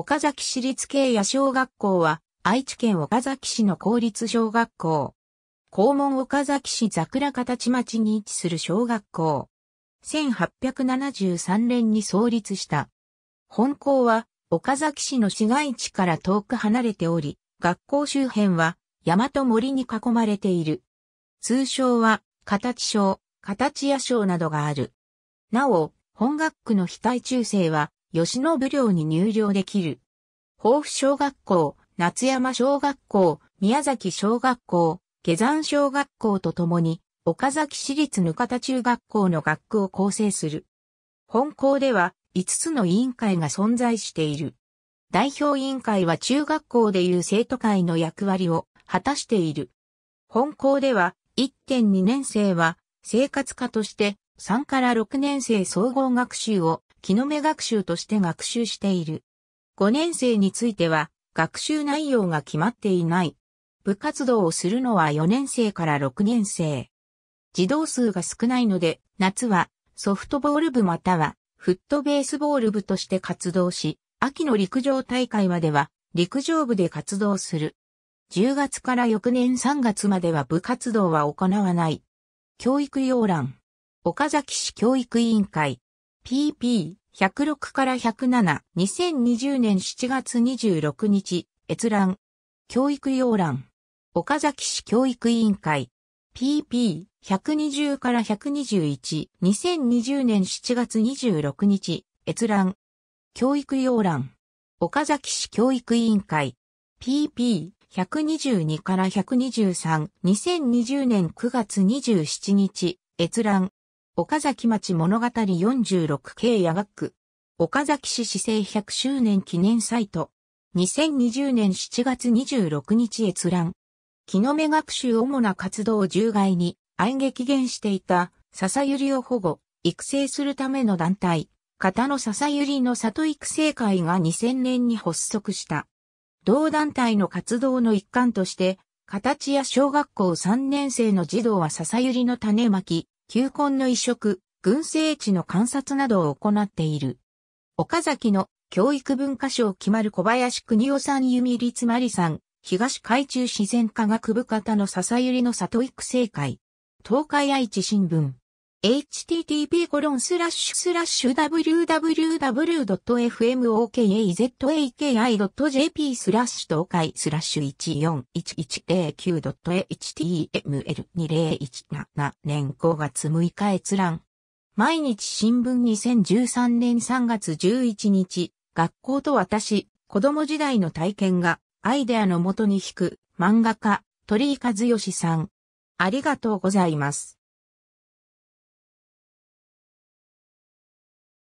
岡崎市立慶野小学校は、愛知県岡崎市の公立小学校。校門岡崎市桜形町に位置する小学校。1873年に創立した。本校は、岡崎市の市街地から遠く離れており、学校周辺は、山と森に囲まれている。通称は、形小、形屋小などがある。なお、本学区の非対中生は、吉野部寮に入寮できる。豊富小学校、夏山小学校、宮崎小学校、下山小学校とともに、岡崎市立ぬかた中学校の学区を構成する。本校では5つの委員会が存在している。代表委員会は中学校でいう生徒会の役割を果たしている。本校では1.2年生は生活科として3から6年生総合学習を木の目学習として学習している。5年生については、学習内容が決まっていない。部活動をするのは4年生から6年生。児童数が少ないので、夏はソフトボール部またはフットベースボール部として活動し、秋の陸上大会までは陸上部で活動する。10月から翌年3月までは部活動は行わない。教育要覧。岡崎市教育委員会。PP106 から107、2020年7月26日、閲覧。教育要覧。岡崎市教育委員会。PP120 から121、2020年7月26日、閲覧。教育要覧。岡崎市教育委員会。PP122 から123、2020年9月27日、閲覧。岡崎町物語46系夜学区。岡崎市市政100周年記念サイト。2020年7月26日閲覧。木の目学習主な活動を従害に、愛激減していた、笹ゆりを保護、育成するための団体、型の笹ゆりの里育成会が2000年に発足した。同団体の活動の一環として、形や小学校3年生の児童は笹ゆりの種まき、球根の移植、群生地の観察などを行っている。岡崎の教育文化賞決まる小林邦夫さん弓立まりさん、東海中自然科学部方の笹百合の里育成会、東海愛知新聞。http://www.fmokazaki.jp スラッシュ東海スラッシュ 141109.html2017 年5月6日閲覧。毎日新聞2013年3月11日、学校と私、子供時代の体験がアイデアのもとに引く漫画家、鳥井和義さん。ありがとうございます。